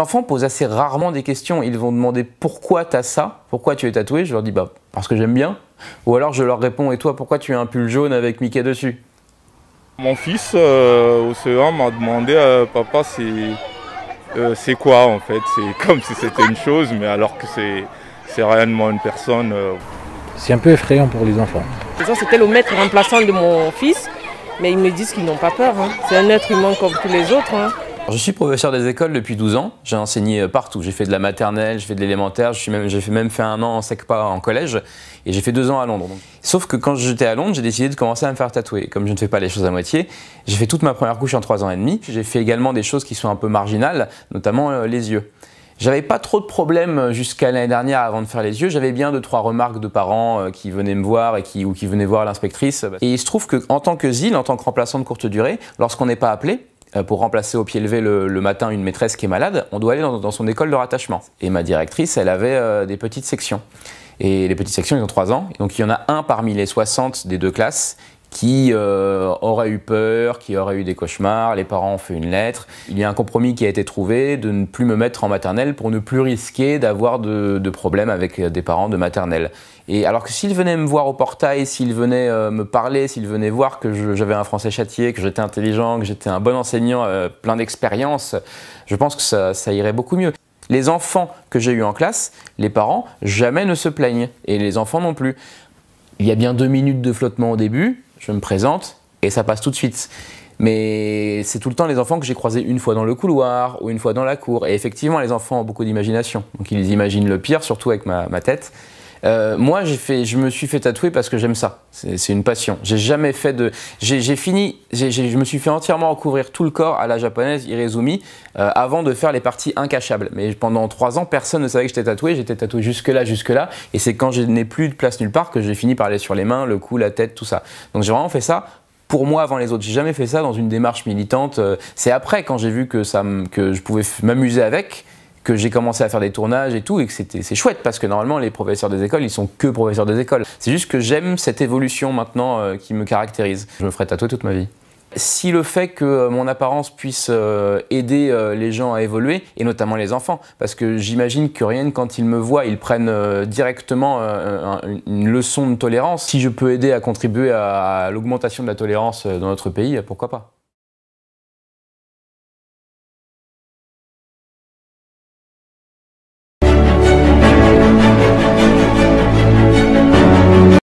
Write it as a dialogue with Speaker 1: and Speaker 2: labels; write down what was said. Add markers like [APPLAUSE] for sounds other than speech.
Speaker 1: enfants posent assez rarement des questions. Ils vont demander pourquoi tu as ça, pourquoi tu es tatoué. Je leur dis bah parce que j'aime bien. Ou alors je leur réponds et toi pourquoi tu as un pull jaune avec Mickey dessus Mon fils euh, au ce m'a demandé à euh, papa c'est euh, c'est quoi en fait C'est [LAUGHS] comme si c'était une chose mais alors que c'est c'est réellement une personne. C'est un peu effrayant pour les enfants. C'était le maître remplaçant de mon fils, mais ils me disent qu'ils n'ont pas peur. Hein. C'est un être humain comme tous les autres. Hein je suis professeur des écoles depuis 12 ans. J'ai enseigné euh, partout. J'ai fait de la maternelle, j'ai fait de l'élémentaire, j'ai même, même, fait un an en SECPA en collège et j'ai fait deux ans à Londres. Sauf que quand j'étais à Londres, j'ai décidé de commencer à me faire tatouer. Comme je ne fais pas les choses à moitié, j'ai fait toute ma première couche en trois ans et demi. J'ai fait également des choses qui sont un peu marginales, notamment euh, les yeux. J'avais pas trop de problèmes euh, jusqu'à l'année dernière avant de faire les yeux. J'avais bien deux trois remarques de parents qui venaient me voir et qui ou qui venaient voir l'inspectrice. Et il se trouve qu'en tant que ZIL, en tant que remplaçant de courte durée, lorsqu'on n'est pas appelé, euh, pour remplacer au pied levé le, matin une maîtresse qui est malade, on doit aller dans, son école de rattachement. Et ma directrice, elle avait euh, des petites sections. Et les petites sections, ils ont trois ans. Donc il y en a un parmi les 60 des deux classes qui euh, auraient aurait eu peur, qui aurait eu des cauchemars, les parents ont fait une lettre. Il y a un compromis qui a été trouvé de ne plus me mettre en maternelle pour ne plus risquer d'avoir de, problèmes avec euh, des parents de maternelle. Et alors que s'ils venaient me voir au portail, s'ils venaient euh, me parler, s'ils venaient voir que j'avais un français châtié, que j'étais intelligent, que j'étais un bon enseignant, plein d'expérience, je pense que ça, ça irait beaucoup mieux. Les enfants que j'ai eu en classe, les parents jamais ne se plaignent, et les enfants non plus. Il y a bien deux minutes de flottement au début, je me présente et ça passe tout de suite. Mais c'est tout le temps les enfants que j'ai croisés une fois dans le couloir ou une fois dans la cour. Et effectivement, les enfants ont beaucoup d'imagination. Donc ils imaginent le pire, surtout avec ma, ma tête. Euh, moi, fait, je me suis fait tatouer parce que j'aime ça. C'est une passion. J'ai jamais fait de. J'ai fini. je me suis fait entièrement recouvrir tout le corps à la japonaise Irezumi euh, avant de faire les parties incachables. Mais pendant trois ans, personne ne savait que j'étais tatoué. J'étais tatoué jusque-là, jusque-là. Et c'est quand je n'ai plus de place nulle part que j'ai fini par aller sur les mains, le cou, la tête, tout ça. Donc j'ai vraiment fait ça pour moi avant les autres. J'ai jamais fait ça dans une démarche militante. Euh, c'est après, quand j'ai vu que, ça, que je pouvais m'amuser avec que j'ai commencé à faire des tournages et tout, et que c'était, c'est chouette parce que normalement les professeurs des écoles, ils sont que professeurs des écoles. C'est juste que j'aime cette évolution maintenant euh, qui me caractérise. Je me ferai tatouer toute ma vie. Si le fait que euh, mon apparence puisse euh, aider les gens à évoluer, et notamment les enfants, parce que j'imagine que rien quand ils me voient, ils prennent directement une leçon de tolérance. Si je peux aider à contribuer à l'augmentation de la tolérance dans notre pays, pourquoi pas